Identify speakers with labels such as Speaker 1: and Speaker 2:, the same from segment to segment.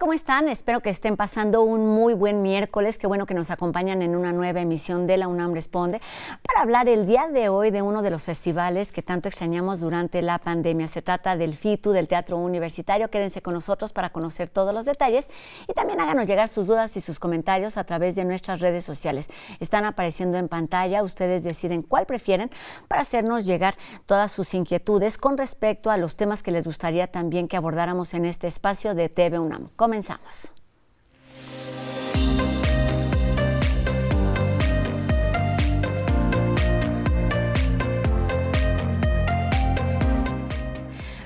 Speaker 1: ¿Cómo están? Espero que estén pasando un muy buen miércoles. Qué bueno que nos acompañan en una nueva emisión de la UNAM Responde para hablar el día de hoy de uno de los festivales que tanto extrañamos durante la pandemia. Se trata del FITU, del Teatro Universitario. Quédense con nosotros para conocer todos los detalles y también háganos llegar sus dudas y sus comentarios a través de nuestras redes sociales. Están apareciendo en pantalla. Ustedes deciden cuál prefieren para hacernos llegar todas sus inquietudes con respecto a los temas que les gustaría también que abordáramos en este espacio de TV UNAM. Comenzamos.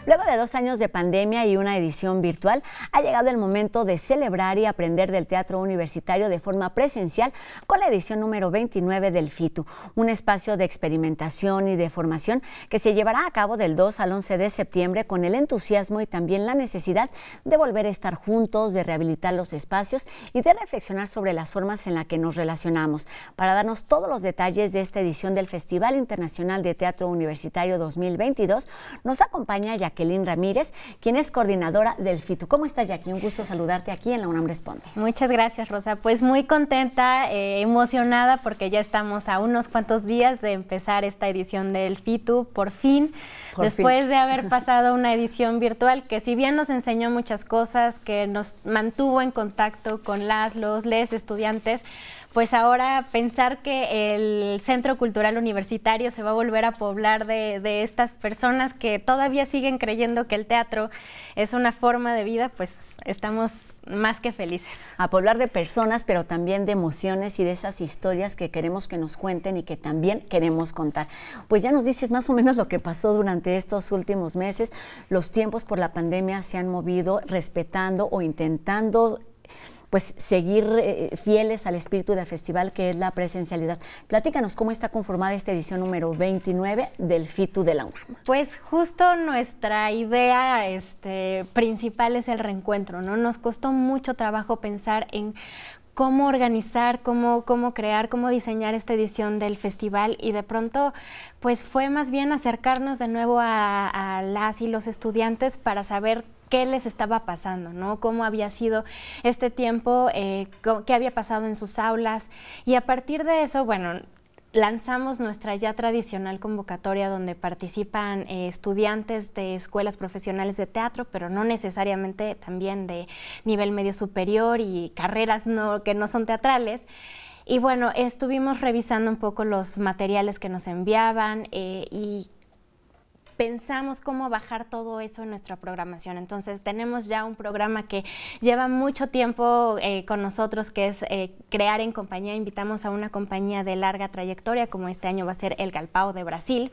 Speaker 1: Luego de dos años de pandemia y una edición virtual, ha llegado el momento de celebrar y aprender del teatro universitario de forma presencial con la edición número 29 del FITU, un espacio de experimentación y de formación que se llevará a cabo del 2 al 11 de septiembre con el entusiasmo y también la necesidad de volver a estar juntos, de rehabilitar los espacios y de reflexionar sobre las formas en las que nos relacionamos. Para darnos todos los detalles de esta edición del Festival Internacional de Teatro Universitario 2022, nos acompaña Jacqueline Ramírez, quien es coordinadora del FITU. ¿Cómo estás, Jackie? Un gusto saludarte aquí en la UNAM Responde.
Speaker 2: Muchas gracias, Rosa. Pues muy contenta, eh, emocionada, porque ya estamos a unos cuantos días de empezar esta edición del FITU, por fin, después de haber pasado una edición virtual que si bien nos enseñó muchas cosas, que nos mantuvo en contacto con las, los, les estudiantes, pues ahora pensar que el Centro Cultural Universitario se va a volver a poblar de, estas personas que todavía siguen creyendo que el teatro es una forma de vida, pues estamos más que felices.
Speaker 1: A poblar de personas, pero también de emociones y de esas historias que queremos que nos cuenten y que también queremos contar. Pues ya nos dices más o menos lo que pasó durante estos últimos meses. Los tiempos por la pandemia se han movido respetando o intentando pues seguir eh, fieles al espíritu del festival que es la presencialidad. Platícanos cómo está conformada esta edición número 29 del FITU de la UNAM.
Speaker 2: Pues justo nuestra idea este, principal es el reencuentro, ¿no? Nos costó mucho trabajo pensar en cómo organizar, cómo, cómo crear, cómo diseñar esta edición del festival y de pronto pues fue más bien acercarnos de nuevo a, a las y los estudiantes para saber qué les estaba pasando, ¿no? Cómo había sido este tiempo, eh, qué había pasado en sus aulas. Y a partir de eso, bueno, lanzamos nuestra ya tradicional convocatoria donde participan eh, estudiantes de escuelas profesionales de teatro, pero no necesariamente también de nivel medio superior y carreras no, que no son teatrales. Y bueno, estuvimos revisando un poco los materiales que nos enviaban eh, y pensamos cómo bajar todo eso en nuestra programación. Entonces tenemos ya un programa que lleva mucho tiempo eh, con nosotros, que es eh, Crear en Compañía. Invitamos a una compañía de larga trayectoria, como este año va a ser El Galpao de Brasil.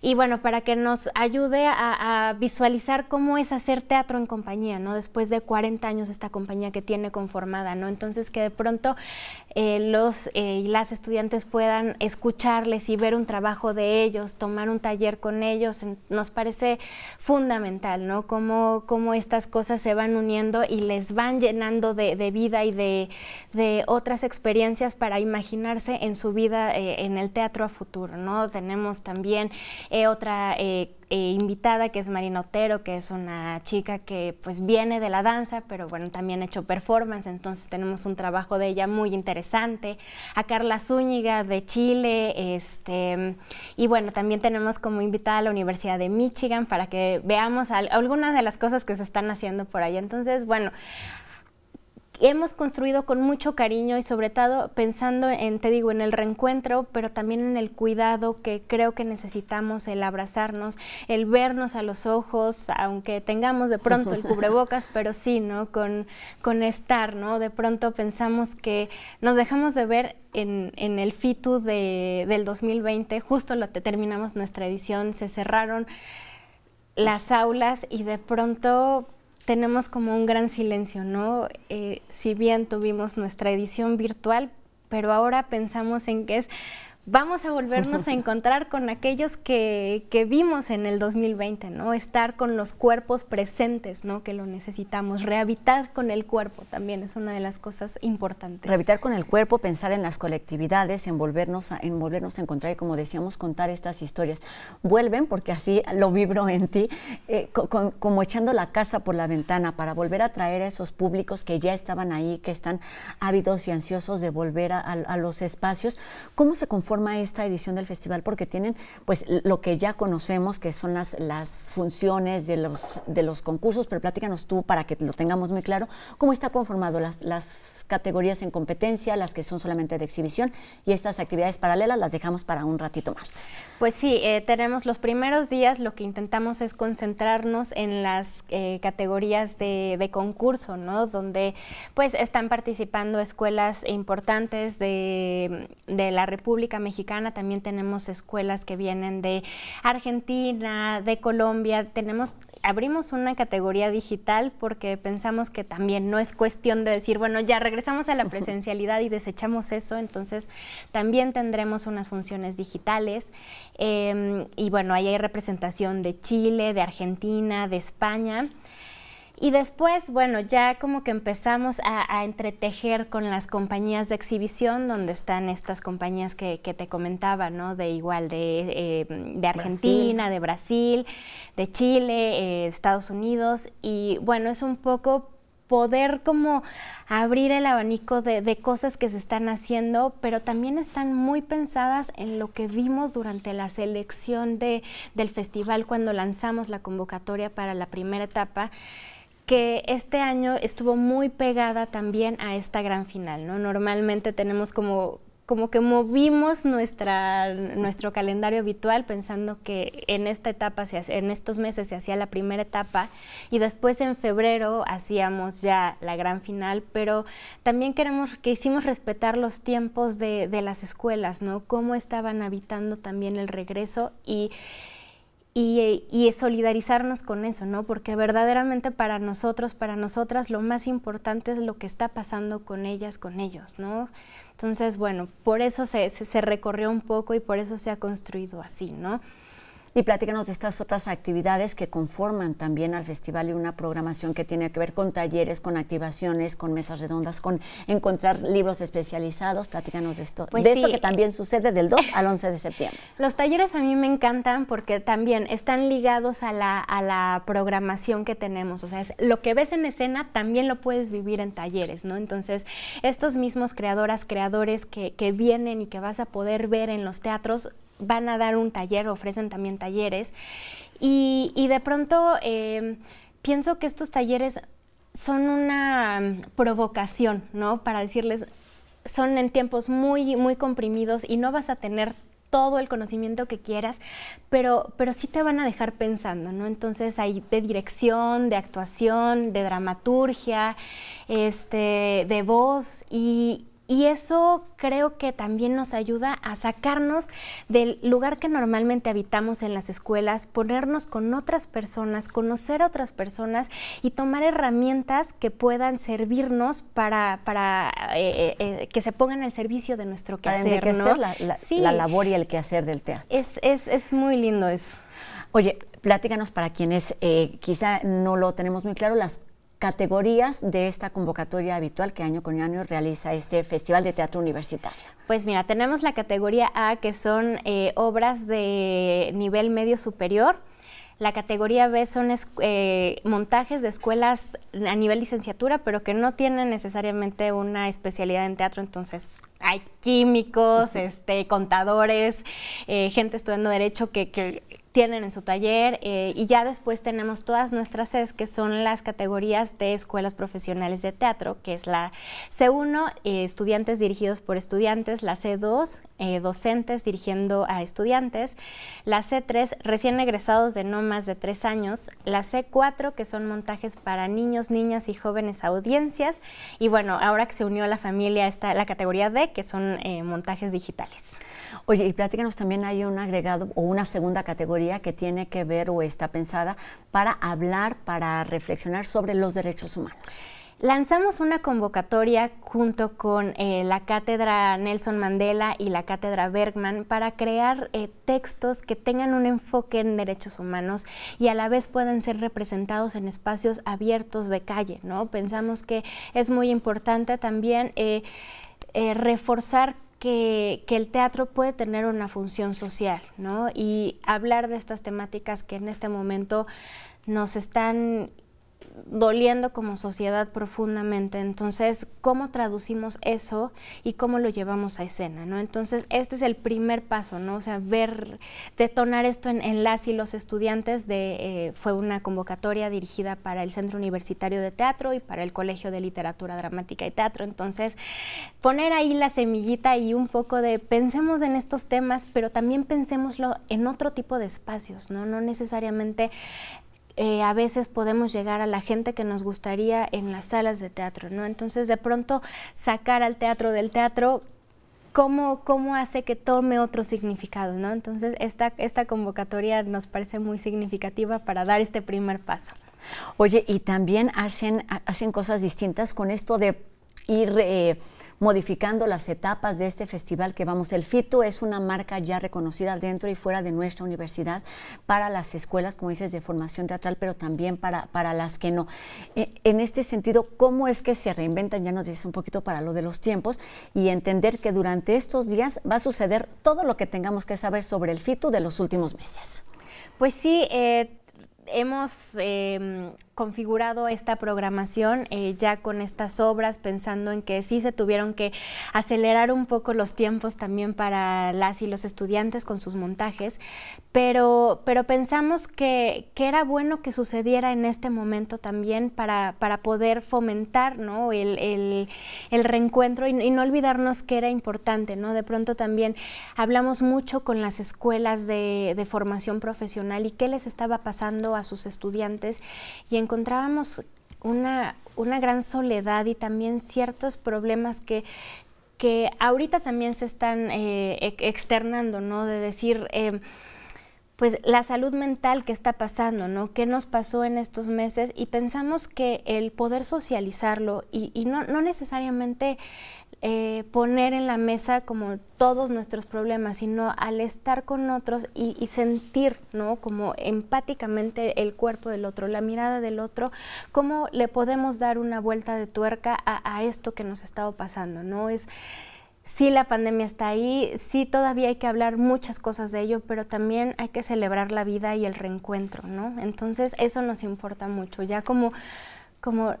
Speaker 2: Y bueno, para que nos ayude a, visualizar cómo es hacer teatro en compañía, ¿no? Después de 40 años esta compañía que tiene conformada, ¿no? Entonces que de pronto eh, los y las estudiantes puedan escucharles y ver un trabajo de ellos, tomar un taller con ellos nos parece fundamental, ¿no? Cómo, cómo estas cosas se van uniendo y les van llenando de, de vida y de, otras experiencias para imaginarse en su vida eh, en el teatro a futuro, ¿no? Tenemos también eh, otra... Eh, eh, invitada que es Marina Otero, que es una chica que pues viene de la danza, pero bueno, también ha hecho performance, entonces tenemos un trabajo de ella muy interesante. A Carla Zúñiga de Chile, este, y bueno, también tenemos como invitada a la Universidad de Michigan para que veamos algunas de las cosas que se están haciendo por allá. Entonces, bueno, hemos construido con mucho cariño y sobre todo pensando en, te digo, en el reencuentro, pero también en el cuidado que creo que necesitamos, el abrazarnos, el vernos a los ojos, aunque tengamos de pronto el cubrebocas, pero sí, ¿no? Con, con estar, ¿no? De pronto pensamos que nos dejamos de ver en, en, el FITU de, del 2020, justo lo que terminamos nuestra edición, se cerraron las pues aulas y de pronto tenemos como un gran silencio, ¿no? Eh, si bien tuvimos nuestra edición virtual, pero ahora pensamos en que es vamos a volvernos a encontrar con aquellos que, vimos en el 2020, ¿no? Estar con los cuerpos presentes, ¿no? Que lo necesitamos. Rehabitar con el cuerpo también es una de las cosas importantes. Rehabitar
Speaker 1: con el cuerpo, pensar en las colectividades, envolvernos a, envolvernos a encontrar y, como decíamos, contar estas historias. Vuelven, porque así lo vibro en ti, eh, como echando la casa por la ventana para volver a traer a esos públicos que ya estaban ahí, que están ávidos y ansiosos de volver a, a los espacios. ¿Cómo se conforma forma esta edición del festival porque tienen pues lo que ya conocemos que son las, las funciones de los, de los concursos, pero pláticanos tú para que lo tengamos muy claro, cómo está conformado las, las categorías en competencia, las que son solamente de exhibición y estas actividades paralelas las dejamos para un ratito más.
Speaker 2: Pues sí, eh, tenemos los primeros días, lo que intentamos es concentrarnos en las eh, categorías de, concurso, ¿no? Donde pues están participando escuelas importantes de, de la República Mexicana, también tenemos escuelas que vienen de Argentina, de Colombia, tenemos, abrimos una categoría digital porque pensamos que también no es cuestión de decir, bueno, ya regresamos regresamos a la presencialidad y desechamos eso, entonces también tendremos unas funciones digitales. Em, y bueno, ahí hay representación de Chile, de Argentina, de España. Y después, bueno, ya como que empezamos a, a, entretejer con las compañías de exhibición, donde están estas compañías que, te comentaba, ¿no? De igual, de, em, Argentina, de Brasil, de Chile, eh, Estados Unidos. Y bueno, es un poco poder como abrir el abanico de, cosas que se están haciendo, pero también están muy pensadas en lo que vimos durante la selección de, del festival cuando lanzamos la convocatoria para la primera etapa que este año estuvo muy pegada también a esta gran final, ¿no? Normalmente tenemos como como que movimos nuestra, nuestro calendario habitual pensando que en esta etapa, se en estos meses se hacía la primera etapa y después en febrero hacíamos ya la gran final, pero también queremos que hicimos respetar los tiempos de, de las escuelas, ¿no? Cómo estaban habitando también el regreso y y, solidarizarnos con eso, ¿no? Porque verdaderamente para nosotros, para nosotras, lo más importante es lo que está pasando con ellas, con ellos, ¿no? Entonces, bueno, por eso se recorrió un poco y por eso se ha construido así,
Speaker 1: ¿no? Y platícanos de estas otras actividades que conforman también al festival y una programación que tiene que ver con talleres, con activaciones, con mesas redondas, con encontrar libros especializados. Platícanos de esto, pues de esto que también sucede del 2 al 11 de septiembre.
Speaker 2: Los talleres a mí me encantan porque también están ligados a la, programación que tenemos. O sea, es, lo que ves en escena también lo puedes vivir en talleres, ¿no? Entonces, estos mismos creadoras, creadores que, que vienen y que vas a poder ver en los teatros van a dar un taller, ofrecen también talleres. Y, de pronto em, pienso que estos talleres son una mm, provocación, ¿no? Para decirles, son en tiempos muy, muy comprimidos y no vas a tener todo el conocimiento que quieras, pero, pero sí te van a dejar pensando, ¿no? Entonces hay de dirección, de actuación, de dramaturgia, este, de voz y, y eso creo que también nos ayuda a sacarnos del lugar que normalmente habitamos en las escuelas, ponernos con otras personas, conocer a otras personas y tomar herramientas que puedan servirnos para, para eh, eh, eh, que se pongan al servicio de nuestro quehacer. Para la, labor
Speaker 1: y el quehacer del teatro.
Speaker 2: Es, es, es
Speaker 1: muy lindo eso. Oye, platícanos para quienes quizá no lo tenemos muy claro, las categorías de esta convocatoria habitual que año con año realiza este Festival de Teatro Universitario?
Speaker 2: Pues mira, tenemos la categoría A, que son eh, obras de nivel medio superior. La categoría B son eh, montajes de escuelas a nivel licenciatura, pero que no tienen necesariamente una especialidad en teatro. Entonces, hay químicos, este, contadores, eh, gente estudiando derecho que tienen en su taller eh, y ya después tenemos todas nuestras sedes, que son las categorías de escuelas profesionales de teatro, que es la C1, eh, estudiantes dirigidos por estudiantes, la C2, eh, docentes dirigiendo a estudiantes, la C3, recién egresados de no más de tres años, la C4, que son montajes para niños, niñas y jóvenes audiencias, y bueno, ahora que se unió a la familia está la categoría D, que son montajes digitales. Oye, y platícanos también hay un agregado o una
Speaker 1: segunda categoría que tiene que ver o está pensada para hablar, para reflexionar
Speaker 2: sobre los derechos humanos. Lanzamos una convocatoria junto con eh, la Cátedra Nelson Mandela y la Cátedra Bergman para crear eh, textos que tengan un enfoque en derechos humanos y a la vez puedan ser representados en espacios abiertos de calle, ¿no? Pensamos que es muy importante también eh, reforzar que, el teatro puede tener una función social, ¿no? Y hablar de estas temáticas que en este momento nos están doliendo como sociedad profundamente. Entonces, ¿cómo traducimos eso y cómo lo llevamos a escena? ¿no? Entonces, este es el primer paso, ¿no? O sea, ver, detonar esto en, las y los estudiantes de, eh, fue una convocatoria dirigida para el Centro Universitario de Teatro y para el Colegio de Literatura Dramática y Teatro. Entonces, poner ahí la semillita y un poco de pensemos en estos temas, pero también pensemoslo en otro tipo de espacios, ¿no? No necesariamente eh, a veces podemos llegar a la gente que nos gustaría en las salas de teatro, ¿no? Entonces, de pronto, sacar al teatro del teatro Cómo, cómo, hace que tome otro significado, ¿no? Entonces, esta, esta convocatoria nos parece muy significativa para dar este primer paso.
Speaker 1: Oye, y también hacen, hacen cosas distintas con esto de ir... Eh, modificando las etapas de este festival que vamos. El FITU es una marca ya reconocida dentro y fuera de nuestra universidad para las escuelas, como dices, de formación teatral, pero también para, para las que no. E, en este sentido, ¿cómo es que se reinventan? Ya nos dices un poquito para lo de los tiempos y entender que durante estos días va a suceder todo lo que tengamos que saber sobre el FITU de los últimos
Speaker 2: meses. Pues sí, eh, hemos... Em, configurado esta programación eh, ya con estas obras, pensando en que sí se tuvieron que acelerar un poco los tiempos también para las y los estudiantes con sus montajes, pero, pero pensamos que, era bueno que sucediera en este momento también para, para poder fomentar ¿no? el, reencuentro y, no olvidarnos que era importante. ¿no? De pronto también hablamos mucho con las escuelas de, formación profesional y qué les estaba pasando a sus estudiantes y en encontrábamos una, una gran soledad y también ciertos problemas que que ahorita también se están eh, externando, ¿no? De decir, eh, pues la salud mental que está pasando, ¿no? ¿Qué nos pasó en estos meses? Y pensamos que el poder socializarlo y, no, no, necesariamente eh, poner en la mesa como todos nuestros problemas, sino al estar con otros y, sentir, ¿no? Como empáticamente el cuerpo del otro, la mirada del otro, cómo le podemos dar una vuelta de tuerca a, esto que nos ha estado pasando, ¿no? Es sí la pandemia está ahí, sí todavía hay que hablar muchas cosas de ello, pero también hay que celebrar la vida y el reencuentro, ¿no? Entonces eso nos importa mucho, ya como, como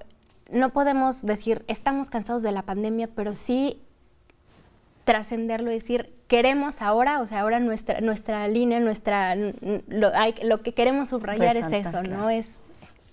Speaker 2: no podemos decir estamos cansados de la pandemia, pero sí trascenderlo y decir queremos ahora, o sea, ahora nuestra, nuestra línea, nuestra, lo, que queremos subrayar es eso, ¿no? Es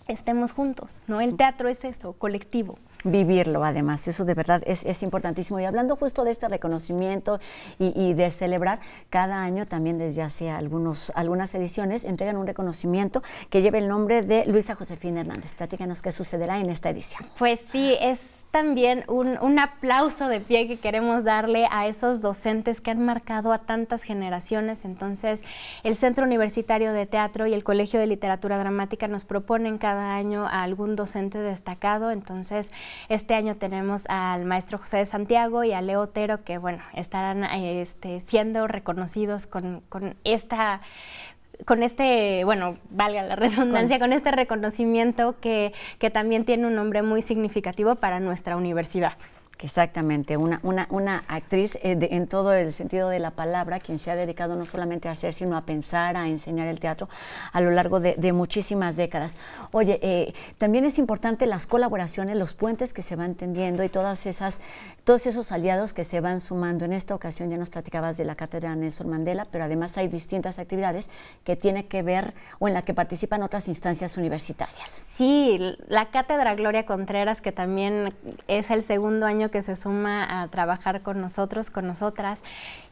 Speaker 2: estemos juntos, ¿no? El teatro es eso, colectivo
Speaker 1: vivirlo además. Eso de verdad es, importantísimo. Y hablando justo de este reconocimiento y, de celebrar, cada año también desde hace algunos, algunas ediciones entregan un reconocimiento que lleva el nombre de Luisa Josefina Hernández. Platícanos qué sucederá en esta edición.
Speaker 2: Pues sí, es también un, un aplauso de pie que queremos darle a esos docentes que han marcado a tantas generaciones. Entonces, el Centro Universitario de Teatro y el Colegio de Literatura Dramática nos proponen cada año a algún docente destacado. Entonces, este año tenemos al maestro José de Santiago y a Leo que, bueno, estarán este, siendo reconocidos con, con este, bueno, valga la redundancia, con, este reconocimiento que, también tiene un nombre muy significativo para nuestra universidad. Exactamente, una, una, una
Speaker 1: actriz eh, en todo el sentido de la palabra, quien se ha dedicado no solamente a hacer, sino a pensar, a enseñar el teatro a lo largo de, muchísimas décadas. Oye, eh, también es importante las colaboraciones, los puentes que se van tendiendo y todas esas, todos esos aliados que se van sumando. En esta ocasión ya nos platicabas de la Cátedra Nelson Mandela, pero además hay distintas actividades que tiene que ver o en las que participan otras instancias universitarias.
Speaker 2: Sí, la Cátedra Gloria Contreras, que también es el segundo año que se suma a trabajar con nosotros, con nosotras,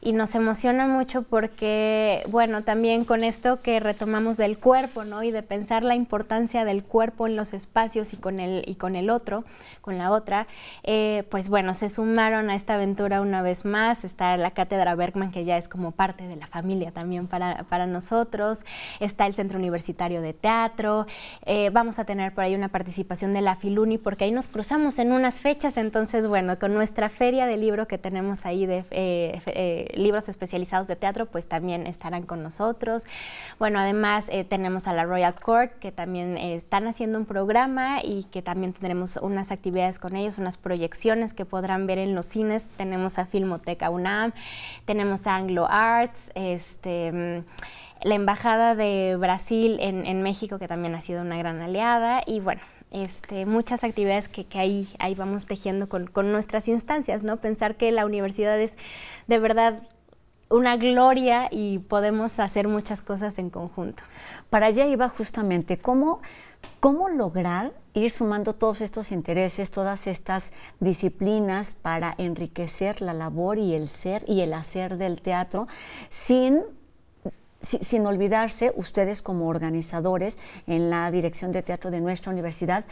Speaker 2: y nos emociona mucho porque, bueno, también con esto que retomamos del cuerpo, ¿no? Y de pensar la importancia del cuerpo en los espacios y con el, y con el otro, con la otra, eh, pues bueno, se sumaron a esta aventura una vez más, está la Cátedra Bergman, que ya es como parte de la familia también para, para nosotros, está el Centro Universitario de Teatro, eh, vamos a tener por ahí una participación de la Filuni, porque ahí nos cruzamos en unas fechas, entonces, bueno, con nuestra feria de libro que tenemos ahí de eh, eh, libros especializados de teatro, pues también estarán con nosotros. Bueno, además eh, tenemos a la Royal Court, que también están haciendo un programa y que también tendremos unas actividades con ellos, unas proyecciones que podrán ver en los cines. Tenemos a Filmoteca UNAM, tenemos a Anglo Arts, este mm, la Embajada de Brasil en, en, México, que también ha sido una gran aliada, y bueno, este, muchas actividades que, ahí, ahí, vamos tejiendo con, nuestras instancias, ¿no? Pensar que la universidad es de verdad una gloria y podemos hacer muchas cosas en conjunto. Para allá iba justamente cómo lograr ir
Speaker 1: sumando todos estos intereses, todas estas disciplinas para enriquecer la labor y el ser y el hacer del teatro sin sin olvidarse, ustedes como organizadores en la dirección de teatro de nuestra universidad,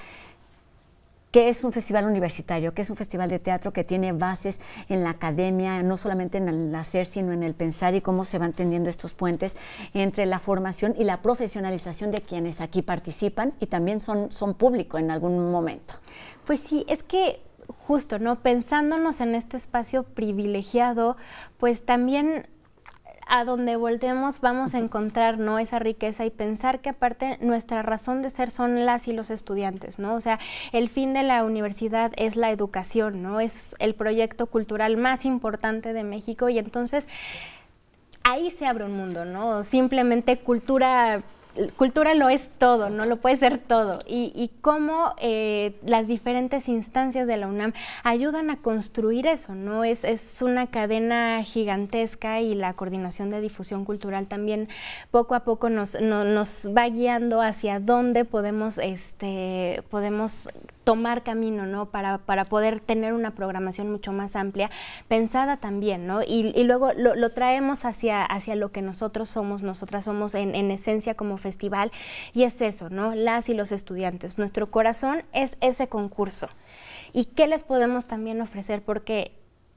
Speaker 1: que es un festival universitario, que es un festival de teatro que tiene bases en la academia, no solamente en el hacer, sino en el pensar y cómo se van tendiendo estos puentes entre la formación y la profesionalización de quienes aquí participan y también son, son público en algún
Speaker 2: momento. Pues sí, es que justo, ¿no? Pensándonos en este espacio privilegiado, pues también a donde volteemos vamos a encontrar ¿no? esa riqueza y pensar que aparte nuestra razón de ser son las y los estudiantes, ¿no? O sea, el fin de la universidad es la educación, ¿no? Es el proyecto cultural más importante de México y entonces ahí se abre un mundo, ¿no? Simplemente cultura cultura lo es todo, no lo puede ser todo. Y, y cómo eh, las diferentes instancias de la UNAM ayudan a construir eso, ¿no? Es, es una cadena gigantesca y la coordinación de difusión cultural también poco a poco nos, va guiando hacia dónde podemos, este, podemos tomar camino, ¿no? Para, poder tener una programación mucho más amplia, pensada también, ¿no? Y, luego lo, traemos hacia, hacia lo que nosotros somos, nosotras somos en, esencia como festival, y es eso, ¿no? Las y los estudiantes. Nuestro corazón es ese concurso. ¿Y qué les podemos también ofrecer? Porque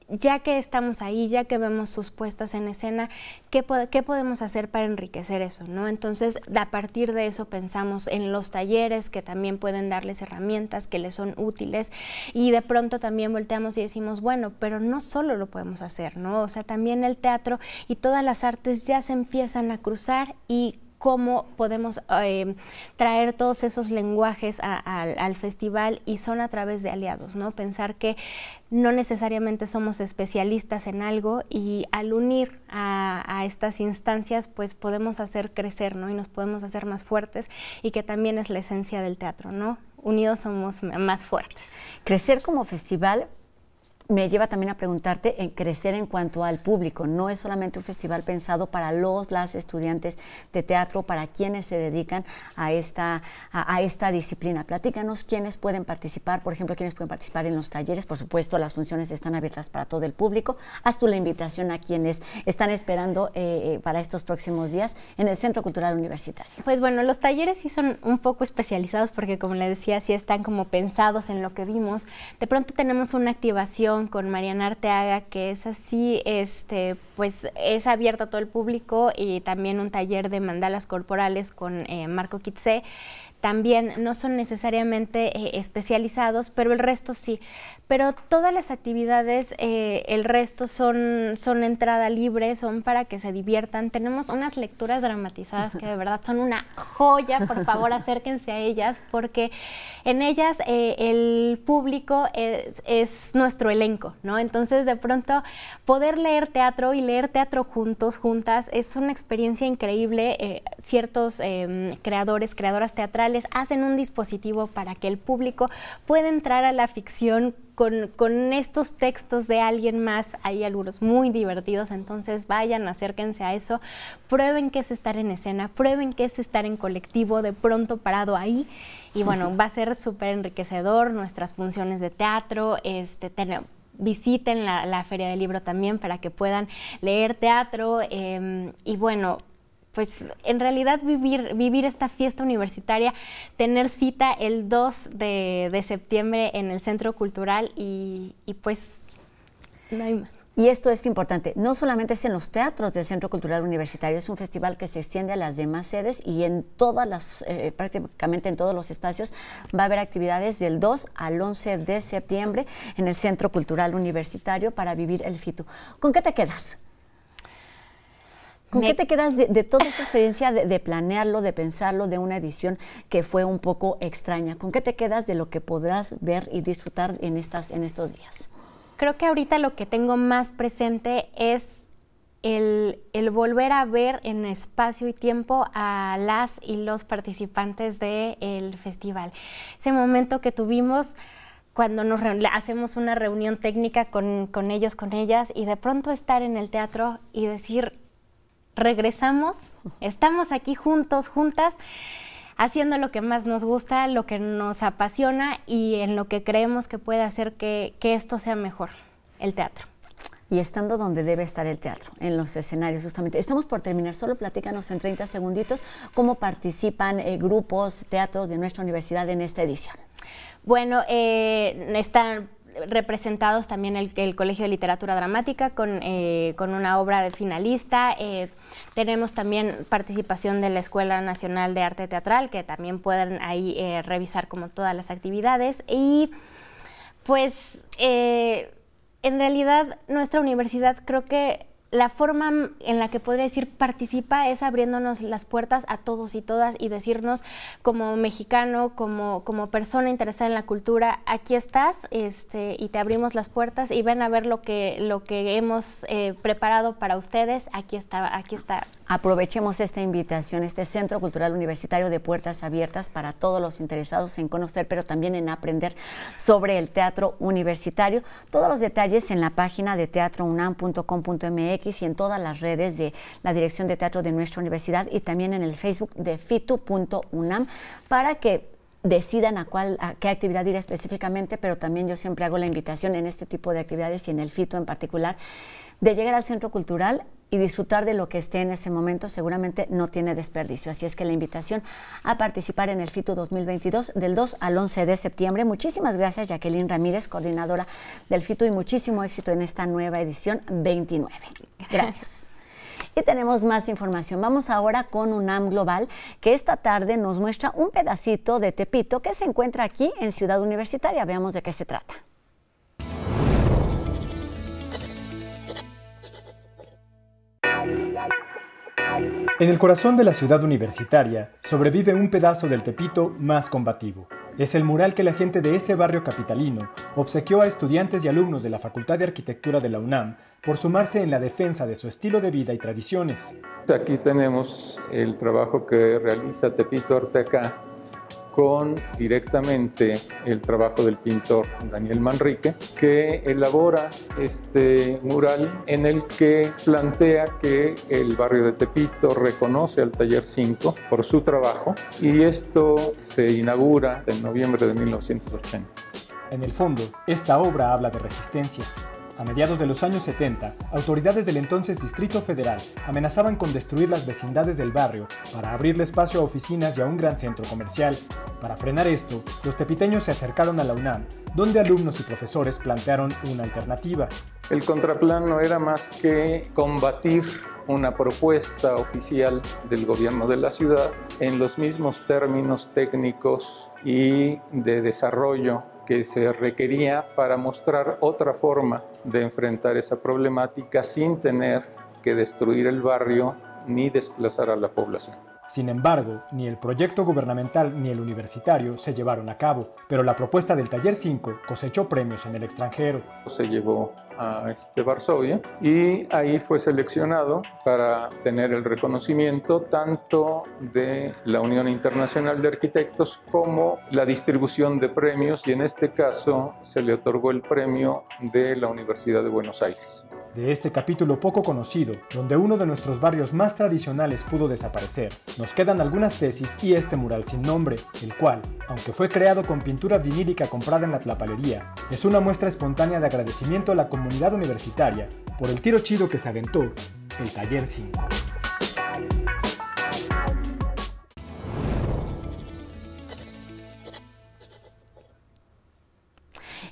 Speaker 2: ya que estamos ahí, ya que vemos sus puestas en escena, ¿qué, ¿qué, podemos hacer para enriquecer eso? ¿no? Entonces, a partir de eso pensamos en los talleres que también pueden darles herramientas que les son útiles y de pronto también volteamos y decimos, bueno, pero no solo lo podemos hacer, ¿no? O sea, también el teatro y todas las artes ya se empiezan a cruzar y cómo podemos eh, traer todos esos lenguajes al festival y son a través de aliados, ¿no? Pensar que no necesariamente somos especialistas en algo y al unir a, a, estas instancias pues podemos hacer crecer, ¿no? Y nos podemos hacer más fuertes y que también es la esencia del teatro, ¿no? Unidos
Speaker 1: somos más fuertes. Crecer como festival me lleva también a preguntarte en crecer en cuanto al público. No es solamente un festival pensado para los, las estudiantes de teatro, para quienes se dedican a esta, a, esta disciplina. Platícanos quiénes pueden participar, por ejemplo, quiénes pueden participar en los talleres. Por supuesto, las funciones están abiertas para todo el público. Haz tú la invitación a quienes están esperando eh, eh, para estos próximos días en el Centro
Speaker 2: Cultural Universitario. Pues bueno, los talleres sí son un poco especializados porque, como le decía, sí están como pensados en lo que vimos. De pronto tenemos una activación con Mariana Arteaga, que es así, este, pues es abierto a todo el público y también un taller de mandalas corporales con eh, Marco Kitze también no son necesariamente eh, especializados, pero el resto sí. Pero todas las actividades, eh, el resto son, son entrada libre, son para que se diviertan. Tenemos unas lecturas dramatizadas que de verdad son una joya, por favor acérquense a ellas, porque en ellas eh, el público es, nuestro elenco, ¿no? Entonces de pronto poder leer teatro y leer teatro juntos, juntas, es una experiencia increíble. ciertos em, creadores, creadoras teatrales, hacen un dispositivo para que el público pueda entrar a la ficción con, estos textos de alguien más. Hay algunos muy divertidos, entonces vayan, acérquense a eso, prueben qué es estar en escena, prueben qué es estar en colectivo, de pronto parado ahí. Y bueno, va a ser súper enriquecedor nuestras funciones de teatro, este, visiten la, Feria del Libro también para que puedan leer teatro. Em, y bueno, pues en realidad vivir, vivir esta fiesta universitaria, tener cita el 2 de, septiembre en el Centro Cultural y, pues no hay más.
Speaker 1: Y esto es importante, no solamente es en los teatros del Centro Cultural Universitario, es un festival que se extiende a las demás sedes y en todas las, eh, prácticamente en todos los espacios va a haber actividades del 2 al 11 de septiembre en el Centro Cultural Universitario para vivir el FITU. ¿Con qué te quedas? ¿Con qué te quedas de, toda esta experiencia de, planearlo, de pensarlo, de una edición que fue un poco extraña? ¿Con qué te quedas de lo que
Speaker 2: podrás ver y disfrutar en, estas, en estos días? Creo que ahorita lo que tengo más presente es el, volver a ver en espacio y tiempo a las y los participantes del festival. Ese momento que tuvimos cuando nos hacemos una reunión técnica con ellos, con ellas, y de pronto estar en el teatro y decir, regresamos, estamos aquí juntos, juntas, haciendo lo que más nos gusta, lo que nos apasiona y en lo que creemos que puede hacer que, esto sea mejor, el teatro
Speaker 1: y estando donde debe estar el teatro, en los escenarios justamente. Estamos por terminar, solo platícanos en 30 segunditos cómo participan eh, grupos, teatros de nuestra universidad en esta edición.
Speaker 2: Bueno, eh, están representados también el, el, Colegio de Literatura Dramática con, eh, con una obra de finalista. Eh, tenemos también participación de la Escuela Nacional de Arte Teatral, que también pueden ahí eh, revisar como todas las actividades. Y pues en realidad nuestra universidad creo que la forma en la que podría decir participa es abriéndonos las puertas a todos y todas y decirnos como mexicano, como, como persona interesada en la cultura, aquí estás este, y te abrimos las puertas y ven a ver lo que, lo que hemos eh, preparado para ustedes, aquí está, aquí está.
Speaker 1: Aprovechemos esta invitación, este Centro Cultural Universitario de Puertas Abiertas para todos los interesados en conocer, pero también en aprender sobre el teatro universitario. Todos los detalles en la página de teatrounam.com.mx y en todas las redes de la Dirección de Teatro de nuestra universidad y también en el Facebook de fitu.unam para que decidan a cuál qué actividad ir específicamente, pero también yo siempre hago la invitación en este tipo de actividades y en el FITU en particular de llegar al centro cultural y disfrutar de lo que esté en ese momento seguramente no tiene desperdicio. Así es que la invitación a participar en el FITU 2022 del 2 al 11 de septiembre. Muchísimas gracias Jacqueline Ramírez, coordinadora del FITU y muchísimo éxito en esta nueva edición 29. Gracias. Y tenemos más información. Vamos ahora con UNAM Global, que esta tarde nos muestra un pedacito de Tepito que se encuentra aquí en Ciudad Universitaria. Veamos de qué se trata.
Speaker 3: En el corazón de la ciudad universitaria sobrevive un pedazo del Tepito más combativo. Es el mural que la gente de ese barrio capitalino obsequió a estudiantes y alumnos de la Facultad de Arquitectura de la UNAM por sumarse en la defensa de su estilo de vida y tradiciones.
Speaker 4: Aquí tenemos el trabajo que realiza Tepito Arteca con directamente el trabajo del pintor Daniel Manrique, que elabora este mural en el que plantea que el barrio de Tepito reconoce al Taller 5 por su trabajo y esto se inaugura en noviembre de 1980.
Speaker 3: En el fondo, esta obra habla de resistencia, a mediados de los años 70, autoridades del entonces Distrito Federal amenazaban con destruir las vecindades del barrio para abrirle espacio a oficinas y a un gran centro comercial. Para frenar esto, los tepiteños se acercaron a la UNAM, donde alumnos y profesores plantearon una alternativa.
Speaker 4: El contraplan no era más que combatir una propuesta oficial del gobierno de la ciudad en los mismos términos técnicos y de desarrollo que se requería para mostrar otra forma de enfrentar esa problemática sin tener que destruir el barrio ni desplazar a la población.
Speaker 3: Sin embargo, ni el proyecto gubernamental ni el universitario se llevaron a cabo, pero la propuesta del Taller 5 cosechó premios en el extranjero.
Speaker 4: Se llevó a este Varsovia y ahí fue seleccionado para tener el reconocimiento tanto de la Unión Internacional de Arquitectos como la distribución de premios y en este caso se le otorgó el premio de la Universidad de Buenos Aires
Speaker 3: de este capítulo poco conocido, donde uno de nuestros barrios más tradicionales pudo desaparecer. Nos quedan algunas tesis y este mural sin nombre, el cual, aunque fue creado con pintura vinílica comprada en la Tlapalería, es una muestra espontánea de agradecimiento a la comunidad universitaria por el tiro chido que se aventó el Taller 5.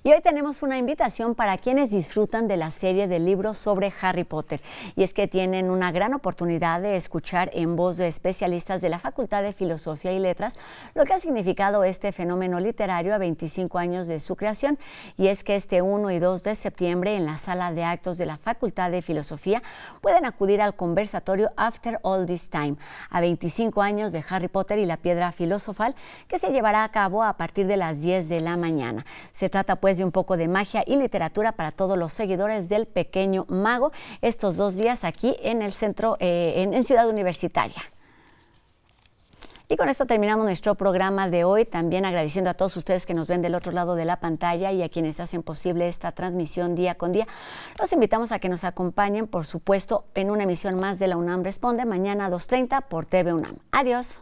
Speaker 1: Y hoy tenemos una invitación para quienes disfrutan de la serie de libros sobre Harry Potter. Y es que tienen una gran oportunidad de escuchar en voz de especialistas de la Facultad de Filosofía y Letras lo que ha significado este fenómeno literario a 25 años de su creación. Y es que este 1 y 2 de septiembre en la sala de actos de la Facultad de Filosofía pueden acudir al conversatorio After All This Time a 25 años de Harry Potter y la piedra filosofal que se llevará a cabo a partir de las 10 de la mañana. Se trata pues de un poco de magia y literatura para todos los seguidores del Pequeño Mago estos dos días aquí en el centro, eh, en, Ciudad Universitaria. Y con esto terminamos nuestro programa de hoy, también agradeciendo a todos ustedes que nos ven del otro lado de la pantalla y a quienes hacen posible esta transmisión día con día. Los invitamos a que nos acompañen, por supuesto, en una emisión más de la UNAM Responde, mañana a 2.30 por TV UNAM. Adiós.